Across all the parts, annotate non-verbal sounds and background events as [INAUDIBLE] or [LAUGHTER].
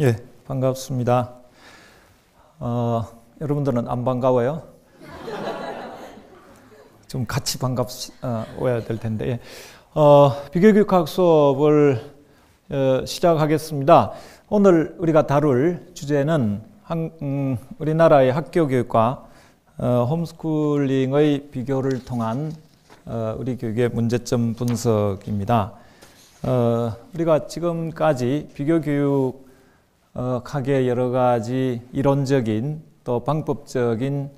예, 반갑습니다. 어, 여러분들은 안 반가워요? [LAUGHS] 좀 같이 반갑어야 될 텐데. 예. 어, 비교교육학 수업을 어, 시작하겠습니다. 오늘 우리가 다룰 주제는 한, 음, 우리나라의 학교 교육과 어, 홈스쿨링의 비교를 통한 어, 우리 교육의 문제점 분석입니다. 어, 우리가 지금까지 비교 교육 각의 어, 여러 가지 이론적인 또 방법적인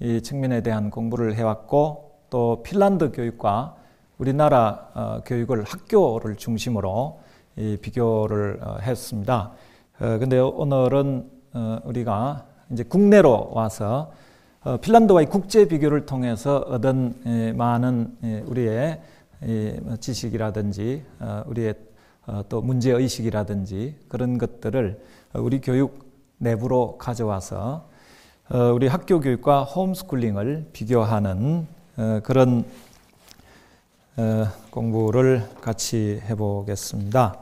이 측면에 대한 공부를 해왔고 또 핀란드 교육과 우리나라 어, 교육을 학교를 중심으로 비교를 어, 했습니다. 근데 오늘은 우리가 이제 국내로 와서 핀란드와의 국제 비교를 통해서 얻은 예, 많은 예, 우리의 예, 뭐 지식이라든지 우리의 또 문제의식이라든지 그런 것들을 우리 교육 내부로 가져와서 어, 우리 학교 교육과 홈스쿨링을 비교하는 어, 그런 어, 공부를 같이 해보겠습니다.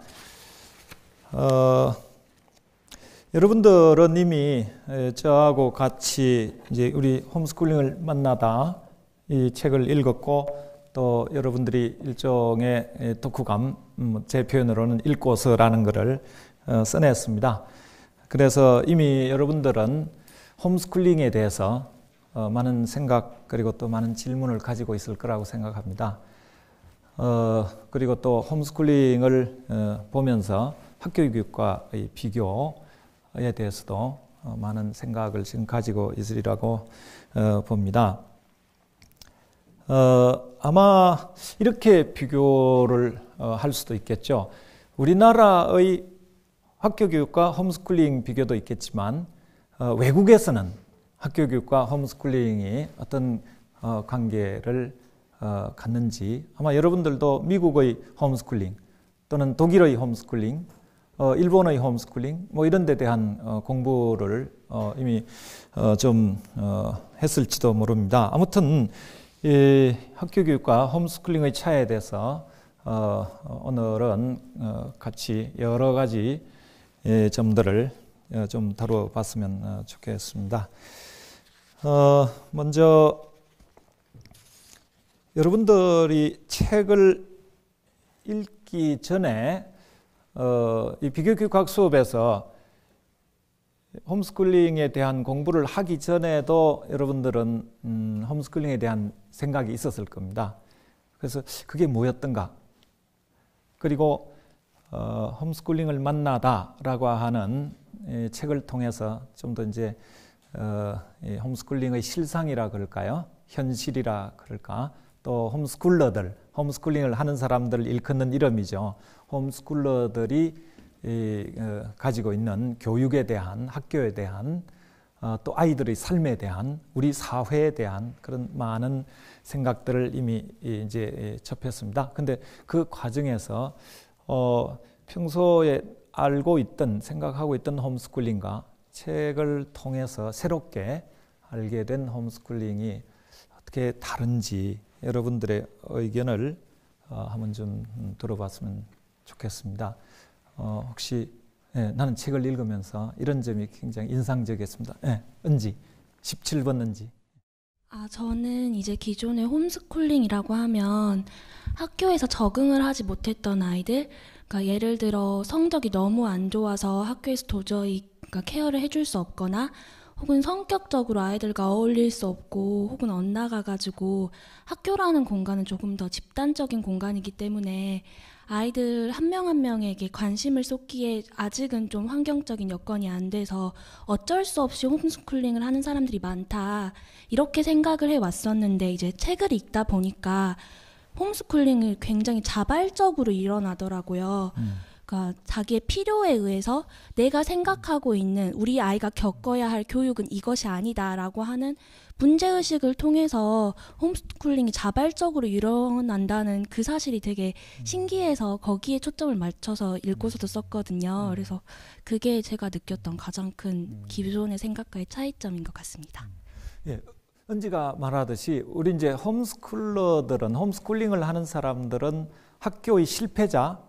어, 여러분들은 이미 저하고 같이 이제 우리 홈스쿨링을 만나다 이 책을 읽었고 또 여러분들이 일종의 독후감 음, 제 표현으로는 읽고서라는 것을 써냈습니다. 그래서 이미 여러분들은 홈스쿨링에 대해서 어, 많은 생각 그리고 또 많은 질문을 가지고 있을 거라고 생각합니다. 어, 그리고 또 홈스쿨링을 어, 보면서 학교 교육과의 비교에 대해서도 어, 많은 생각을 지금 가지고 있으리라고 어, 봅니다. 어, 아마 이렇게 비교를 할 수도 있겠죠. 우리나라의 학교 교육과 홈스쿨링 비교도 있겠지만 어, 외국에서는 학교 교육과 홈스쿨링이 어떤 어, 관계를 어, 갖는지 아마 여러분들도 미국의 홈스쿨링 또는 독일의 홈스쿨링, 어, 일본의 홈스쿨링 뭐 이런 데 대한 어, 공부를 어, 이미 좀 했을지도 모릅니다. 아무튼 이 학교 교육과 홈스쿨링의 차에 이 대해서 오늘은 같이 여러 가지 예, 점들을 어, 좀 다뤄봤으면 어, 좋겠습니다. 어, 먼저 여러분들이 책을 읽기 전에 이 비교교육학 수업에서 홈스쿨링에 대한 공부를 하기 전에도 여러분들은 음, 홈스쿨링에 대한 생각이 있었을 겁니다. 그래서 그게 뭐였던가? 그리고 어, 홈스쿨링을 만나다라고 하는 이 책을 통해서 좀 더 이제 어, 이 홈스쿨링의 실상이라 그럴까요? 현실이라 그럴까? 또 홈스쿨러들, 홈스쿨링을 하는 사람들을 일컫는 이름이죠. 홈스쿨러들이 이, 어, 가지고 있는 교육에 대한, 학교에 대한, 어, 또 아이들의 삶에 대한, 우리 사회에 대한 그런 많은 생각들을 이미 이제 접했습니다. 근데 그 과정에서 어, 평소에 알고 있던 생각하고 있던 홈스쿨링과 책을 통해서 새롭게 알게 된 홈스쿨링이 어떻게 다른지 여러분들의 의견을 어, 한번 좀 들어봤으면 좋겠습니다. 어, 혹시 예, 나는 책을 읽으면서 이런 점이 굉장히 인상적이었습니다. 예, 은지 17번 은지. 아 저는 이제 기존의 홈스쿨링이라고 하면 학교에서 적응을 하지 못했던 아이들, 그러니까 예를 들어 성적이 너무 안 좋아서 학교에서 도저히 그러니까 케어를 해줄 수 없거나 혹은 성격적으로 아이들과 어울릴 수 없고 혹은 엇나가가지고 학교라는 공간은 조금 더 집단적인 공간이기 때문에 아이들 한 명한 한 명에게 관심을 쏟기에 아직은 좀 환경적인 여건이 안 돼서 어쩔 수 없이 홈스쿨링을 하는 사람들이 많다. 이렇게 생각을 해 왔었는데 이제 책을 읽다 보니까 홈스쿨링이 굉장히 자발적으로 일어나더라고요. 음. 그러니까 자기의 필요에 의해서 내가 생각하고 있는 우리 아이가 겪어야 할 교육은 이것이 아니다라고 하는 문제 의식을 통해서 홈스쿨링이 자발적으로 일어난다는 그 사실이 되게 음. 신기해서 거기에 초점을 맞춰서 읽고서도 썼거든요. 음. 그래서 그게 제가 느꼈던 가장 큰 음. 기존의 생각과의 차이점인 것 같습니다. 예, 은지가 말하듯이 우리 이제 홈스쿨러들은 홈스쿨링을 하는 사람들은 학교의 실패자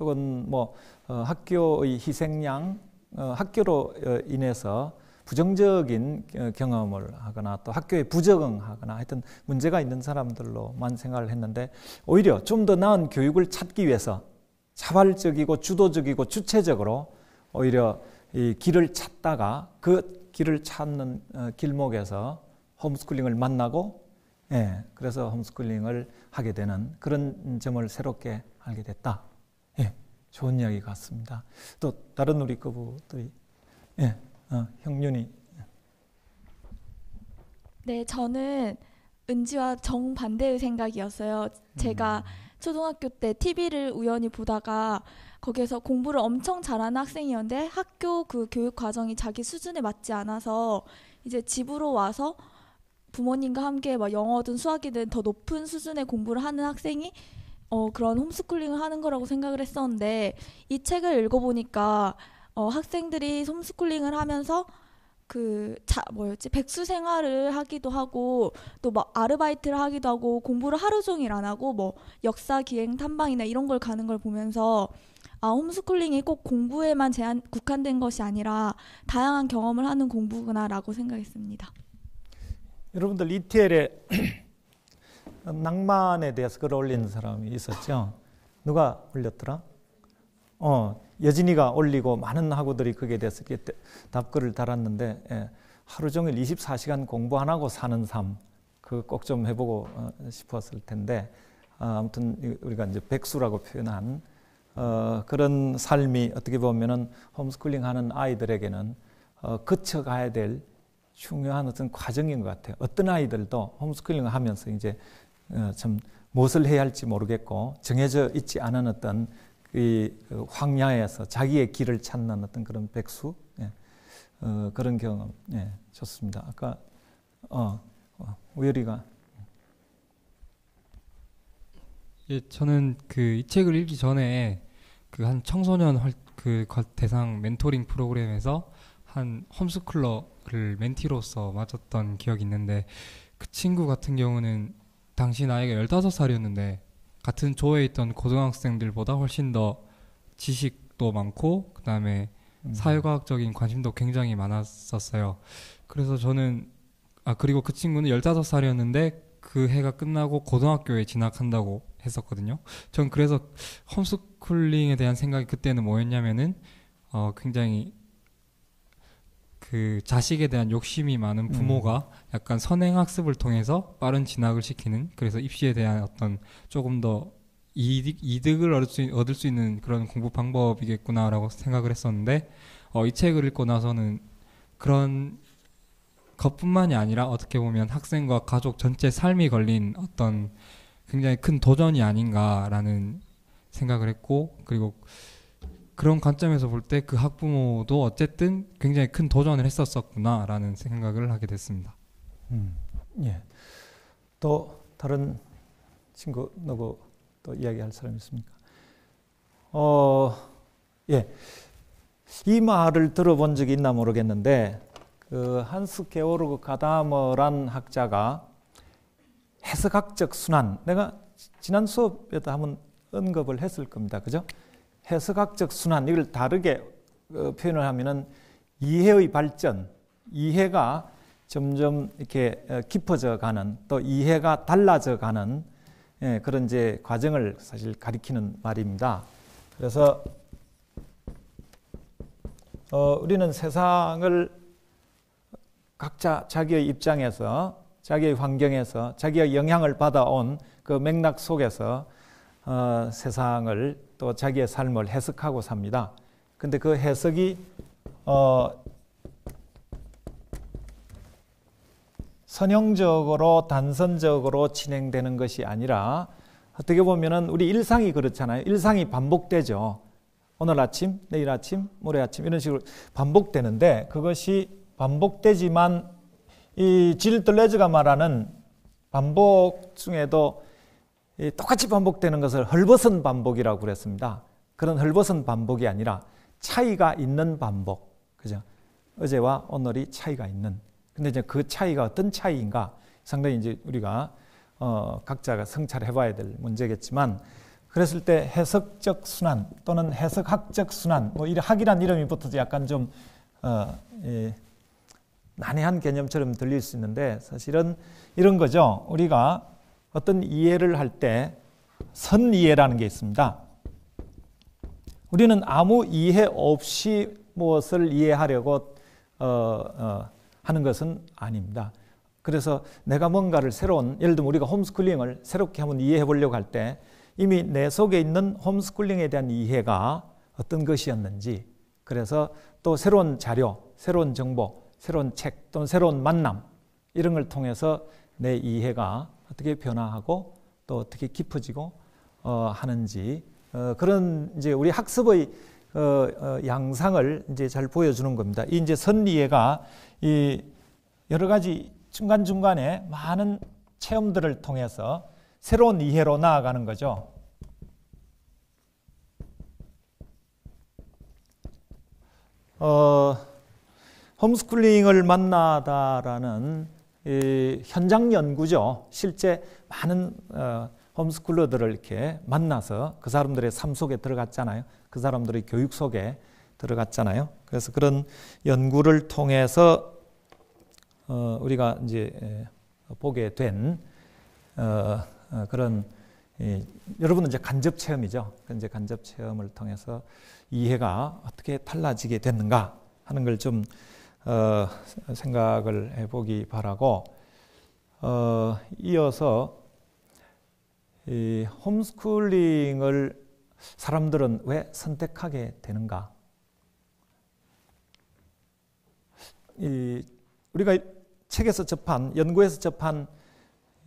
혹은 뭐 어, 학교의 희생양, 어, 학교로 어, 인해서 부정적인 경험을 하거나 또 학교에 부적응하거나 하여튼 문제가 있는 사람들로만 생각을 했는데 오히려 좀 더 나은 교육을 찾기 위해서 자발적이고 주도적이고 주체적으로 오히려 이 길을 찾다가 그 길을 찾는 길목에서 홈스쿨링을 만나고 예, 그래서 홈스쿨링을 하게 되는 그런 점을 새롭게 알게 됐다. 예, 좋은 이야기 같습니다. 또 다른 우리 거부들이 예, 어, 형윤이 네, 저는 은지와 정반대의 생각이었어요. 제가 음. 초등학교 때 TV를 우연히 보다가 거기에서 공부를 엄청 잘하는 학생이었는데 학교 그 교육 과정이 자기 수준에 맞지 않아서 이제 집으로 와서 부모님과 함께 막 영어든 수학이든 더 높은 수준의 공부를 하는 학생이 어, 그런 홈스쿨링을 하는 거라고 생각을 했었는데 이 책을 읽어보니까 어, 학생들이 홈스쿨링을 하면서 그 자, 뭐였지 백수 생활을 하기도 하고 또 막 아르바이트를 하기도 하고 공부를 하루 종일 안 하고 뭐 역사 기행 탐방이나 이런 걸 가는 걸 보면서 아 홈스쿨링이 꼭 공부에만 제한 국한된 것이 아니라 다양한 경험을 하는 공부구나라고 생각했습니다. 여러분들 e t 엘의 낭만에 대해서 글 올린 사람이 있었죠. 누가 올렸더라? 어, 여진이가 올리고 많은 학우들이 거기에 대해서 이렇게 답글을 달았는데 예, 하루 종일 24시간 공부 안 하고 사는 삶그거꼭 좀 해보고 어, 싶었을 텐데 아, 아무튼 우리가 이제 백수라고 표현한 어, 그런 삶이 어떻게 보면은 홈스쿨링 하는 아이들에게는 어, 그쳐가야 될 중요한 어떤 과정인 것 같아요. 어떤 아이들도 홈스쿨링 하면서 이제 어, 참 무엇을 해야 할지 모르겠고 정해져 있지 않은 어떤 이 황야에서 자기의 길을 찾는 어떤 그런 백수 예. 어, 그런 경험 예, 좋습니다. 아까 어, 어, 우열이가 예, 저는 그 이 책을 읽기 전에 그 한 청소년 활, 그 대상 멘토링 프로그램에서 한 홈스쿨러를 멘티로서 맞았던 기억이 있는데 그 친구 같은 경우는 당시 나이가 15살이었는데 같은 조에 있던 고등학생들보다 훨씬 더 지식도 많고 그다음에 음. 사회과학적인 관심도 굉장히 많았었어요. 그래서 저는 아 그리고 그 친구는 15살이었는데 그 해가 끝나고 고등학교에 진학한다고 했었거든요. 전 그래서 홈스쿨링에 대한 생각이 그때는 뭐였냐면은 어 굉장히 그 자식에 대한 욕심이 많은 음. 부모가 음. 약간 선행학습을 통해서 빠른 진학을 시키는 그래서 입시에 대한 어떤 조금 더 이득, 이득을 얻을 수, 얻을 수 있는 그런 공부 방법이겠구나라고 생각을 했었는데 어, 이 책을 읽고 나서는 그런 것뿐만이 아니라 어떻게 보면 학생과 가족 전체 삶이 걸린 어떤 굉장히 큰 도전이 아닌가라는 생각을 했고 그리고 그런 관점에서 볼 때 그 학부모도 어쨌든 굉장히 큰 도전을 했었었구나라는 생각을 하게 됐습니다. 음, 예. 또 다른 친구 누구 또 이야기할 사람 있습니까? 어, 예. 이 말을 들어본 적이 있나 모르겠는데 그 한스 게오르그 가다머란 학자가 해석학적 순환 내가 지난 수업에도 한번 언급을 했을 겁니다. 그죠? 해석학적 순환 이걸 다르게 어, 표현을 하면은 이해의 발전, 이해가 점점 이렇게 어, 깊어져 가는 또 이해가 달라져 가는 예, 그런 이제 과정을 사실 가리키는 말입니다. 그래서 어, 우리는 세상을 각자 자기의 입장에서 자기의 환경에서 자기의 영향을 받아온 그 맥락 속에서 어, 세상을 또 자기의 삶을 해석하고 삽니다. 근데 그 해석이 어, 선형적으로 단선적으로 진행되는 것이 아니라 어떻게 보면은 우리 일상이 그렇잖아요. 일상이 반복되죠. 오늘 아침, 내일 아침, 모레 아침 이런 식으로 반복되는데 그것이 반복되지만 이 질들레즈가 말하는 반복 중에도 똑같이 반복되는 것을 헐벗은 반복이라고 그랬습니다. 그런 헐벗은 반복이 아니라 차이가 있는 반복. 그죠? 어제와 오늘이 차이가 있는. 근데 이제 그 차이가 어떤 차이인가? 상당히 이제 우리가 어, 각자가 성찰해 봐야 될 문제겠지만 그랬을 때 해석적 순환 또는 해석학적 순환 뭐 이런 학이란 이름이 붙어서 약간 좀 어, 예, 난해한 개념처럼 들릴 수 있는데 사실은 이런 거죠. 우리가 어떤 이해를 할 때 선이해라는 게 있습니다. 우리는 아무 이해 없이 무엇을 이해하려고 어, 어, 하는 것은 아닙니다. 그래서 내가 뭔가를 새로운, 예를 들면 우리가 홈스쿨링을 새롭게 한번 이해해 보려고 할 때 이미 내 속에 있는 홈스쿨링에 대한 이해가 어떤 것이었는지 그래서 또 새로운 자료, 새로운 정보, 새로운 책 또는 새로운 만남 이런 걸 통해서 내 이해가 어떻게 변화하고 또 어떻게 깊어지고 어, 하는지 어, 그런 이제 우리 학습의 어, 어, 양상을 이제 잘 보여주는 겁니다. 이 이제 선리예가 이 여러 가지 중간 중간에 많은 체험들을 통해서 새로운 이해로 나아가는 거죠. 어, 홈스쿨링을 만나다라는 현장 연구죠. 실제 많은 어, 홈스쿨러들을 이렇게 만나서 그 사람들의 삶 속에 들어갔잖아요. 그 사람들의 교육 속에 들어갔잖아요. 그래서 그런 연구를 통해서 어, 우리가 이제 보게 된 어, 어 그런 이, 여러분은 이제 간접 체험이죠. 이제 간접 체험을 통해서 이해가 어떻게 달라지게 됐는가 하는 걸좀 어, 생각을 해보기 바라고 어, 이어서 이 홈스쿨링을 사람들은 왜 선택하게 되는가? 이 우리가 책에서 접한 연구에서 접한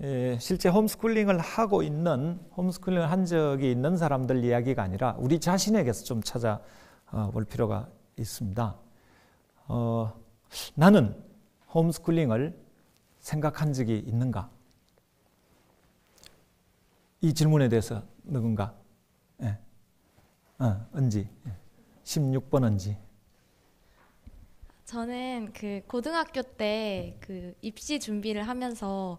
예, 실제 홈스쿨링을 하고 있는 홈스쿨링을 한 적이 있는 사람들 이야기가 아니라 우리 자신에게서 좀 찾아볼 필요가 있습니다. 어, 나는 홈스쿨링을 생각한 적이 있는가? 이 질문에 대해서 누군가 예. 어, 은지 16번 예. 은지 저는 그 고등학교 때 그 입시 준비를 하면서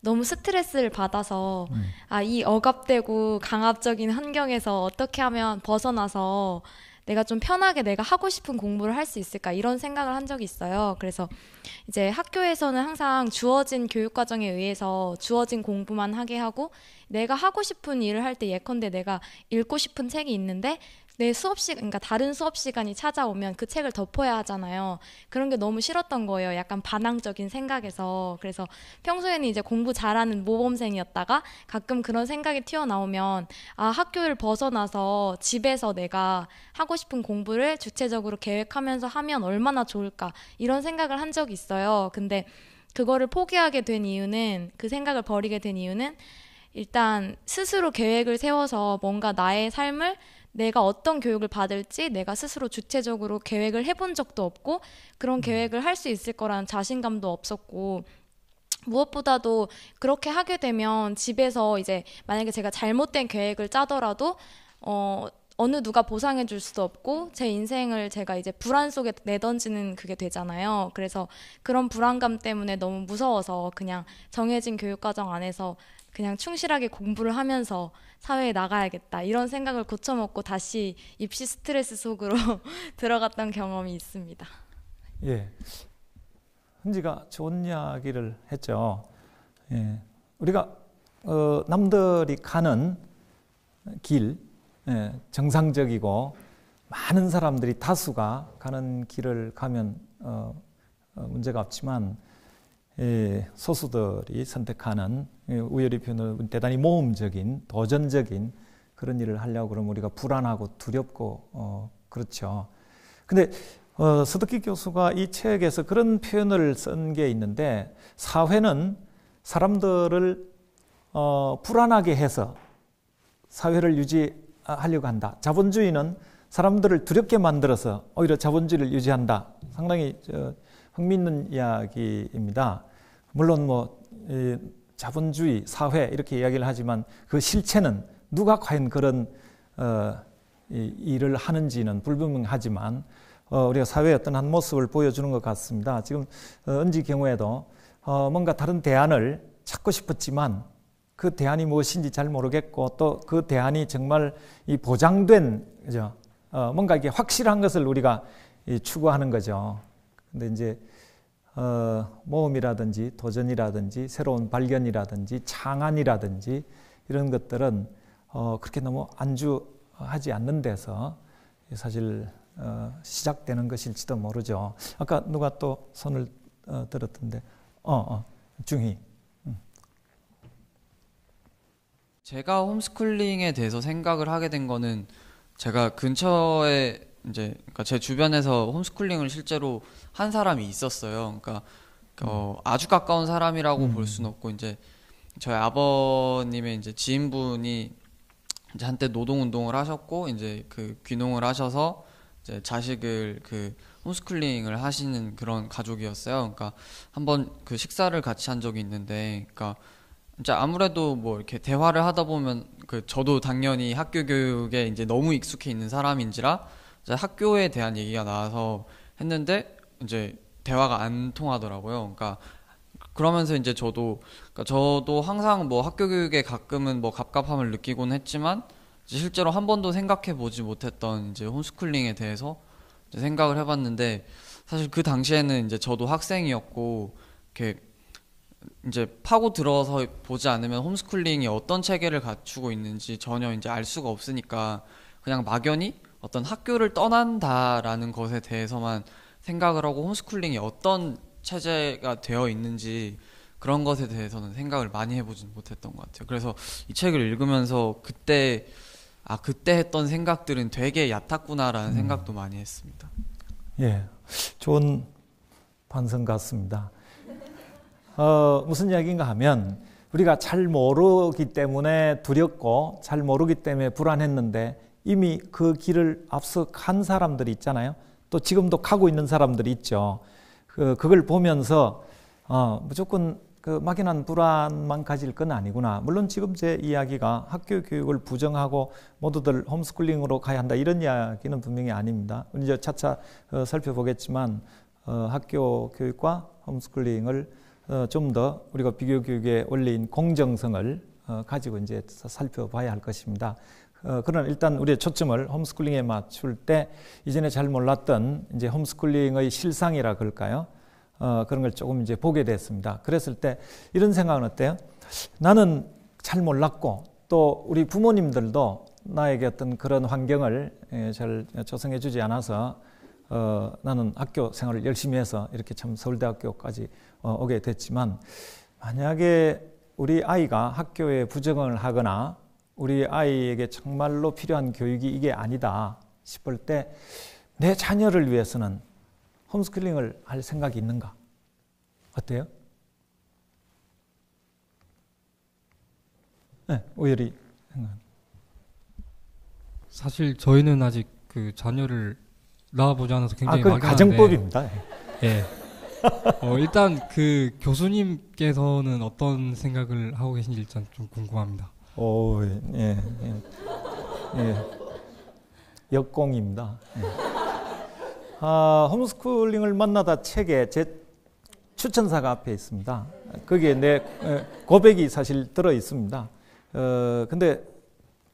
너무 스트레스를 받아서 음. 아이 억압되고 강압적인 환경에서 어떻게 하면 벗어나서 내가 좀 편하게 내가 하고 싶은 공부를 할 수 있을까 이런 생각을 한 적이 있어요. 그래서 이제 학교에서는 항상 주어진 교육 과정에 의해서 주어진 공부만 하게 하고 내가 하고 싶은 일을 할 때 예컨대 내가 읽고 싶은 책이 있는데 내 수업 시 그러니까 다른 수업 시간이 찾아오면 그 책을 덮어야 하잖아요. 그런 게 너무 싫었던 거예요. 약간 반항적인 생각에서. 그래서 평소에는 이제 공부 잘하는 모범생이었다가 가끔 그런 생각이 튀어나오면 아, 학교를 벗어나서 집에서 내가 하고 싶은 공부를 주체적으로 계획하면서 하면 얼마나 좋을까. 이런 생각을 한 적이 있어요. 근데 그거를 포기하게 된 이유는 그 생각을 버리게 된 이유는 일단 스스로 계획을 세워서 뭔가 나의 삶을 내가 어떤 교육을 받을지 내가 스스로 주체적으로 계획을 해본 적도 없고 그런 음. 계획을 할 수 있을 거라는 자신감도 없었고 무엇보다도 그렇게 하게 되면 집에서 이제 만약에 제가 잘못된 계획을 짜더라도 어 어느 누가 보상해 줄 수도 없고 제 인생을 제가 이제 불안 속에 내던지는 그게 되잖아요. 그래서 그런 불안감 때문에 너무 무서워서 그냥 정해진 교육 과정 안에서 그냥 충실하게 공부를 하면서 사회에 나가야겠다 이런 생각을 고쳐먹고 다시 입시 스트레스 속으로 [LAUGHS] 들어갔던 경험이 있습니다. 예, 흔지가 좋은 이야기를 했죠. 예, 우리가 어, 남들이 가는 길, 예, 정상적이고 많은 사람들이 다수가 가는 길을 가면 어, 어, 문제가 없지만 예, 소수들이 선택하는 예, 우열의 표현은 대단히 모험적인 도전적인 그런 일을 하려고 그러면 우리가 불안하고 두렵고 어, 그렇죠. 근데 어, 서덕기 교수가 이 책에서 그런 표현을 쓴 게 있는데 사회는 사람들을 어, 불안하게 해서 사회를 유지하려고 한다. 자본주의는 사람들을 두렵게 만들어서 오히려 자본주의를 유지한다. 상당히 저, 흥미있는 이야기입니다. 물론 뭐 자본주의, 사회 이렇게 이야기를 하지만 그 실체는 누가 과연 그런 어, 일을 하는지는 불분명하지만 어, 우리가 사회의 어떤 한 모습을 보여주는 것 같습니다. 지금 어, 은지 경우에도 어, 뭔가 다른 대안을 찾고 싶었지만 그 대안이 무엇인지 잘 모르겠고 또 그 대안이 정말 이 보장된 그죠? 어, 뭔가 이게 확실한 것을 우리가 추구하는 거죠. 근데 이제 어, 모험이라든지 도전이라든지 새로운 발견이라든지 창안이라든지 이런 것들은 어, 그렇게 너무 안주하지 않는 데서 사실 어, 시작되는 것일지도 모르죠. 아까 누가 또 손을 어, 들었던데, 어, 어 중희. 음. 제가 홈스쿨링에 대해서 생각을 하게 된 거는 제가 근처에 이제 그러니까 제 주변에서 홈스쿨링을 실제로 한 사람이 있었어요. 그러니까 어, 음. 아주 가까운 사람이라고 볼 수는 음. 없고 이제 저희 아버님의 이제 지인분이 이제 한때 노동 운동을 하셨고 이제 그 귀농을 하셔서 이제 자식을 그 홈스쿨링을 하시는 그런 가족이었어요. 그러니까 한번 그 식사를 같이 한 적이 있는데, 그러니까 진짜 아무래도 뭐 이렇게 대화를 하다 보면 그 저도 당연히 학교 교육에 이제 너무 익숙해 있는 사람인지라 학교에 대한 얘기가 나와서 했는데 이제 대화가 안 통하더라고요. 그러니까 그러면서 이제 저도 그러니까 저도 항상 뭐 학교 교육에 가끔은 뭐 갑갑함을 느끼곤 했지만 실제로 한 번도 생각해 보지 못했던 이제 홈스쿨링에 대해서 이제 생각을 해봤는데 사실 그 당시에는 이제 저도 학생이었고 이렇게 이제 파고 들어서 보지 않으면 홈스쿨링이 어떤 체계를 갖추고 있는지 전혀 이제 알 수가 없으니까 그냥 막연히 어떤 학교를 떠난다라는 것에 대해서만 생각을 하고 홈스쿨링이 어떤 체제가 되어 있는지 그런 것에 대해서는 생각을 많이 해보진 못했던 것 같아요. 그래서 이 책을 읽으면서 그때 아 그때 했던 생각들은 되게 얕았구나라는 음. 생각도 많이 했습니다. 예, 좋은 반성 같습니다. 어, 무슨 이야기인가 하면 우리가 잘 모르기 때문에 두렵고 잘 모르기 때문에 불안했는데 이미 그 길을 앞서 간 사람들이 있잖아요. 또 지금도 가고 있는 사람들이 있죠. 그, 그걸 보면서, 어, 무조건 그 막연한 불안만 가질 건 아니구나. 물론 지금 제 이야기가 학교 교육을 부정하고 모두들 홈스쿨링으로 가야 한다 이런 이야기는 분명히 아닙니다. 이제 차차 어, 살펴보겠지만 어, 학교 교육과 홈스쿨링을 어, 좀더 우리가 비교 교육에 올린 공정성을 어, 가지고 이제 살펴봐야 할 것입니다. 어, 그러나 일단 우리의 초점을 홈스쿨링에 맞출 때 이전에 잘 몰랐던 이제 홈스쿨링의 실상이라 그럴까요? 어, 그런 걸 조금 이제 보게 됐습니다. 그랬을 때 이런 생각은 어때요? 나는 잘 몰랐고 또 우리 부모님들도 나에게 어떤 그런 환경을 예, 잘 조성해 주지 않아서 어, 나는 학교 생활을 열심히 해서 이렇게 참 서울대학교까지 어, 오게 됐지만 만약에 우리 아이가 학교에 부정을 하거나 우리 아이에게 정말로 필요한 교육이 이게 아니다 싶을 때 내 자녀를 위해서는 홈스쿨링을 할 생각이 있는가? 어때요? 네, 오열이 사실 저희는 아직 그 자녀를 낳아보지 않아서 아, 굉장히 아, 막연한데 가정법입니다. 예. 어, 일단 그 교수님께서는 어떤 생각을 하고 계신지 일단 좀 궁금합니다. 오, 어, 예, 예, 예, 예. 역공입니다. 예. 아, 홈스쿨링을 만나다 책에 제 추천사가 앞에 있습니다. 거기내 어, 고백이 사실 들어 있습니다. 어, 근데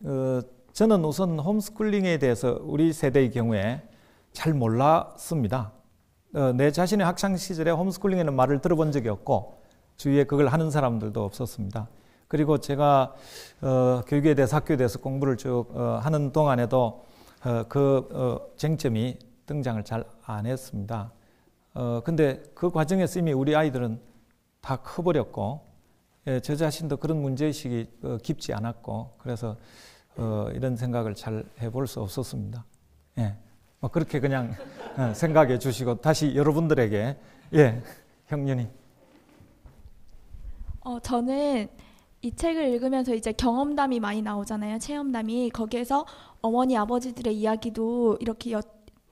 어, 저는 우선 홈스쿨링에 대해서 우리 세대의 경우에 잘 몰랐습니다. 어, 내 자신의 학창 시절에 홈스쿨링이는 말을 들어본 적이 없고 주위에 그걸 하는 사람들도 없었습니다. 그리고 제가 어, 교육에 대해서 학교에 대해서 공부를 쭉 어, 하는 동안에도 어, 그 어, 쟁점이 등장을 잘 안 했습니다. 어, 근데 그 과정에서 이미 우리 아이들은 다 커버렸고 예, 저 자신도 그런 문제의식이 어, 깊지 않았고 그래서 어, 이런 생각을 잘 해 볼 수 없었습니다. 예, 뭐 그렇게 그냥 생각해 주시고 다시 여러분들에게 예, 형년님. 어, 저는 이 책을 읽으면서 이제 경험담이 많이 나오잖아요. 체험담이 거기에서 어머니 아버지들의 이야기도 이렇게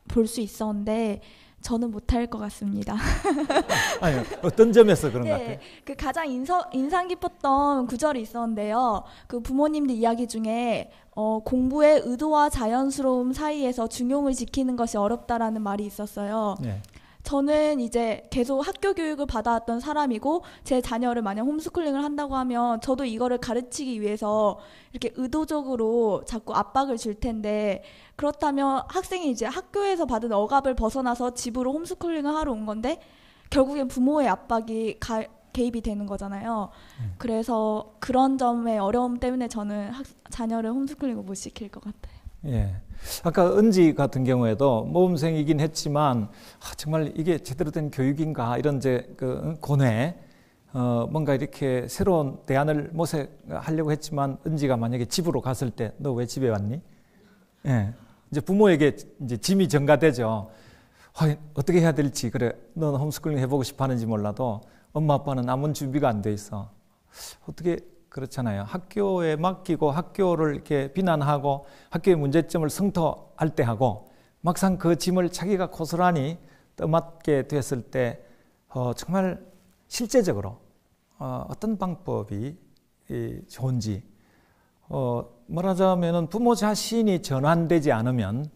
볼 수 있었는데 저는 못할 것 같습니다. [LAUGHS] 아니 어떤 점에서 그런 네, 같아요? 그 가장 인서, 인상 깊었던 구절이 있었는데요. 그 부모님들 이야기 중에 어, 공부의 의도와 자연스러움 사이에서 중용을 지키는 것이 어렵다라는 말이 있었어요. 네. 저는 이제 계속 학교 교육을 받아왔던 사람이고 제 자녀를 만약 홈스쿨링을 한다고 하면 저도 이거를 가르치기 위해서 이렇게 의도적으로 자꾸 압박을 줄 텐데 그렇다면 학생이 이제 학교에서 받은 억압을 벗어나서 집으로 홈스쿨링을 하러 온 건데 결국엔 부모의 압박이 가, 개입이 되는 거잖아요. 음. 그래서 그런 점의 어려움 때문에 저는 학, 자녀를 홈스쿨링을 못 시킬 것 같아요. 예. 아까 은지 같은 경우에도 모범생이긴 했지만 아, 정말 이게 제대로 된 교육인가 이런 이제 그 고뇌 어, 뭔가 이렇게 새로운 대안을 모색하려고 했지만 은지가 만약에 집으로 갔을 때 너 왜 집에 왔니? 예. 이제 부모에게 이제 짐이 전가되죠. 아, 어떻게 해야 될지 그래. 넌 홈스쿨링 해보고 싶어하는지 몰라도 엄마 아빠는 아무 준비가 안 돼 있어. 어떻게 그렇잖아요. 학교에 맡기고 학교를 이렇게 비난하고 학교의 문제점을 성토할 때 하고 막상 그 짐을 자기가 고스란히 떠맡게 됐을 때 어, 정말 실제적으로 어, 어떤 방법이 이, 좋은지 어, 말하자면 부모 자신이 전환되지 않으면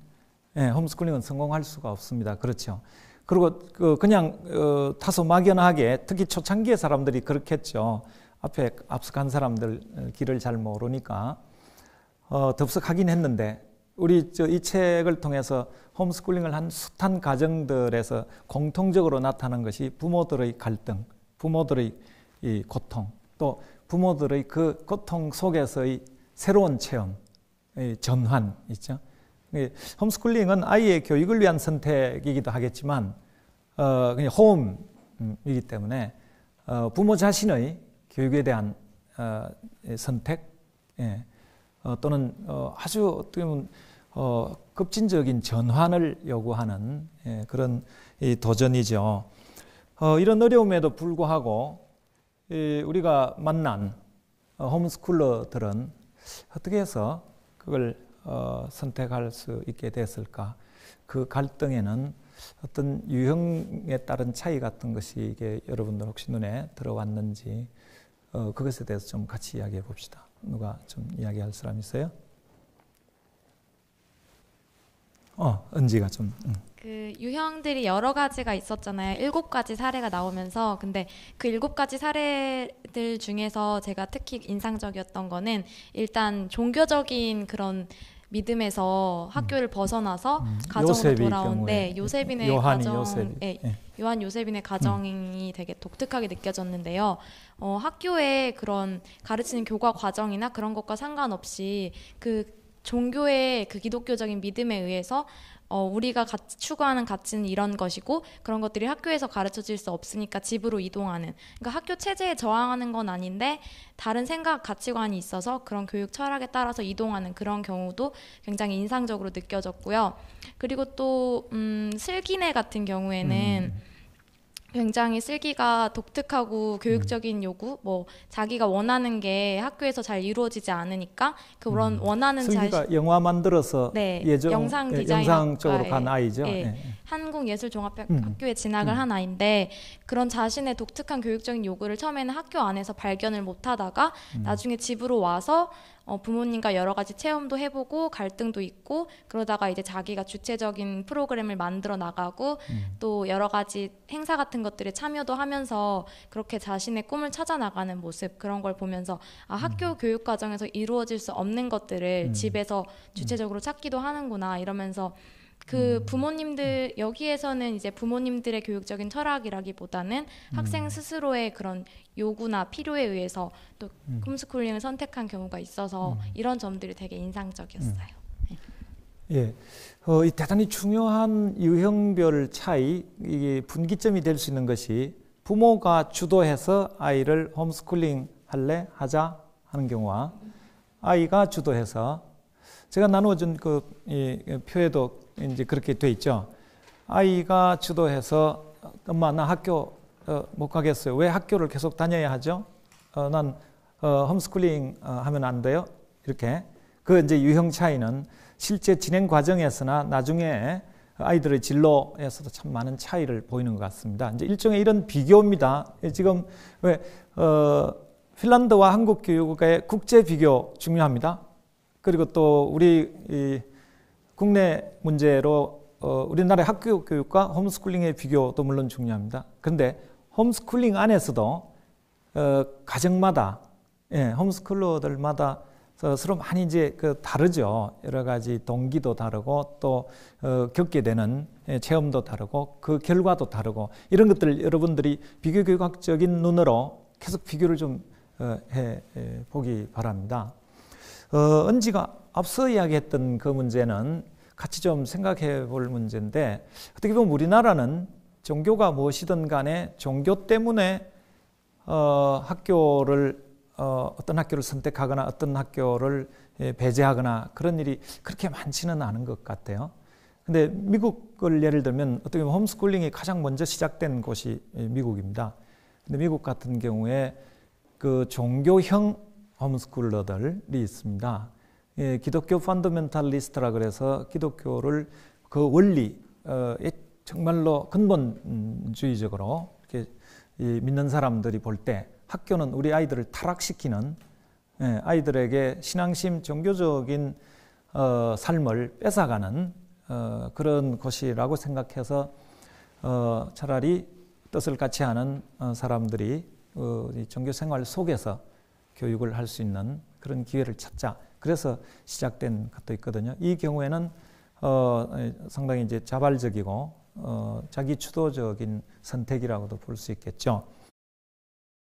예, 홈스쿨링은 성공할 수가 없습니다. 그렇죠. 그리고 그 그냥 그 어, 타소 막연하게 특히 초창기의 사람들이 그렇겠죠. 앞에 앞서간 사람들 어, 길을 잘 모르니까 어, 덥석하긴 했는데 우리 저 이 책을 통해서 홈스쿨링을 한 숱한 가정들에서 공통적으로 나타난 것이 부모들의 갈등, 부모들의 이 고통, 또 부모들의 그 고통 속에서의 새로운 체험, 전환 있죠. 홈스쿨링은 아이의 교육을 위한 선택이기도 하겠지만 어, 그냥 홈이기 음, 때문에 어, 부모 자신의 교육에 대한 어, 예, 선택 예, 어, 또는 어, 아주 어떻게 보면 급진적인 전환을 요구하는 예, 그런 도전이죠. 어, 이런 어려움에도 불구하고 이, 우리가 만난 어, 홈스쿨러들은 어떻게 해서 그걸 어, 선택할 수 있게 됐을까? 그 갈등에는 어떤 유형에 따른 차이 같은 것이 이게 여러분들 혹시 눈에 들어왔는지 어, 그것에 대해서 좀 같이 이야기해 봅시다. 누가 좀 이야기할 사람 있어요? 어, 은지가 좀. 응. 음. 그 유형들이 여러 가지가 있었잖아요. 일곱 가지 사례가 나오면서 근데 그 일곱 가지 사례들 중에서 제가 특히 인상적이었던 거는 일단 종교적인 그런 믿음에서 음. 학교를 벗어나서 음. 가정으로 돌아온데 예. 요셉인의 요한이 가정, 요셉이. 예, 예. 요한 요셉인의 가정이 음. 되게 독특하게 느껴졌는데요. 어, 학교의 그런 가르치는 교과 과정이나 그런 것과 상관없이 그 종교의 그 기독교적인 믿음에 의해서 어, 우리가 가치, 추구하는 가치는 이런 것이고 그런 것들이 학교에서 가르쳐질 수 없으니까 집으로 이동하는 그러니까 학교 체제에 저항하는 건 아닌데 다른 생각 가치관이 있어서 그런 교육 철학에 따라서 이동하는 그런 경우도 굉장히 인상적으로 느껴졌고요. 그리고 또 음, 슬기네 같은 경우에는 음. 굉장히 쓸기가 독특하고 교육적인 음. 요구, 뭐 자기가 원하는 게 학교에서 잘 이루어지지 않으니까 그런 음. 원하는 슬기가 자신... 영화 만들어서 네, 예정, 영상 예, 디자인 영상 쪽으로 아, 간 예. 아이죠. 예, 예. 예. 한국예술종합학교에 음. 진학을 음. 한 아이인데 그런 자신의 독특한 교육적인 요구를 처음에는 학교 안에서 발견을 못하다가 음. 나중에 집으로 와서 어, 부모님과 여러 가지 체험도 해보고 갈등도 있고 그러다가 이제 자기가 주체적인 프로그램을 만들어 나가고 음. 또 여러 가지 행사 같은 것들에 참여도 하면서 그렇게 자신의 꿈을 찾아 나가는 모습 그런 걸 보면서 아 음. 학교 음. 교육 과정에서 이루어질 수 없는 것들을 음. 집에서 음. 주체적으로 찾기도 하는구나 이러면서 그 음. 부모님들 여기에서는 이제 부모님들의 교육적인 철학이라기보다는 음. 학생 스스로의 그런 요구나 필요에 의해서 또 음. 홈스쿨링을 선택한 경우가 있어서 음. 이런 점들이 되게 인상적이었어요. 음. 네. 예, 어, 이 대단히 중요한 유형별 차이 이게 분기점이 될 수 있는 것이 부모가 주도해서 아이를 홈스쿨링 할래 하자 하는 경우와 아이가 주도해서 제가 나누어준 그 표에도 이제 그렇게 돼 있죠. 아이가 주도해서 엄마 나 학교 어, 못 가겠어요. 왜 학교를 계속 다녀야 하죠? 어, 난 어, 홈스쿨링 어, 하면 안 돼요. 이렇게 그 이제 유형 차이는 실제 진행 과정에서나 나중에 아이들의 진로에서도 참 많은 차이를 보이는 것 같습니다. 이제 일종의 이런 비교입니다. 예, 지금 왜 어, 핀란드와 한국 교육의 국제 비교 중요합니다. 그리고 또 우리 이, 국내 문제로 어, 우리나라의 학교 교육과 홈스쿨링의 비교도 물론 중요합니다. 그런데 홈스쿨링 안에서도 어, 가정마다 예, 홈스쿨러들마다 서로 많이 이제 그 다르죠. 여러 가지 동기도 다르고 또 어, 겪게 되는 예, 체험도 다르고 그 결과도 다르고 이런 것들 여러분들이 비교 교육학적인 눈으로 계속 비교를 좀 어, 해, 보기 바랍니다. 어, 은지가 앞서 이야기했던 그 문제는 같이 좀 생각해 볼 문제인데 어떻게 보면 우리나라는 종교가 무엇이든 간에 종교 때문에 어, 학교를 어, 어떤 학교를 선택하거나 어떤 학교를 예, 배제하거나 그런 일이 그렇게 많지는 않은 것 같아요. 근데 미국을 예를 들면 어떻게 보면 홈스쿨링이 가장 먼저 시작된 곳이 예, 미국입니다. 근데 미국 같은 경우에 그 종교형 홈스쿨러들이 있습니다. 예, 기독교 펀더멘탈리스트라 그래서 기독교를 그 원리 어, 정말로 근본주의적으로 이렇게 믿는 사람들이 볼 때 학교는 우리 아이들을 타락시키는 예, 아이들에게 신앙심 종교적인 어, 삶을 뺏어가는 어, 그런 곳이라고 생각해서 어, 차라리 뜻을 같이 하는 어, 사람들이 어, 종교 생활 속에서 교육을 할 수 있는 그런 기회를 찾자 그래서 시작된 것도 있거든요. 이 경우에는 어, 상당히 이제 자발적이고 어, 자기 주도적인 선택이라고도 볼 수 있겠죠.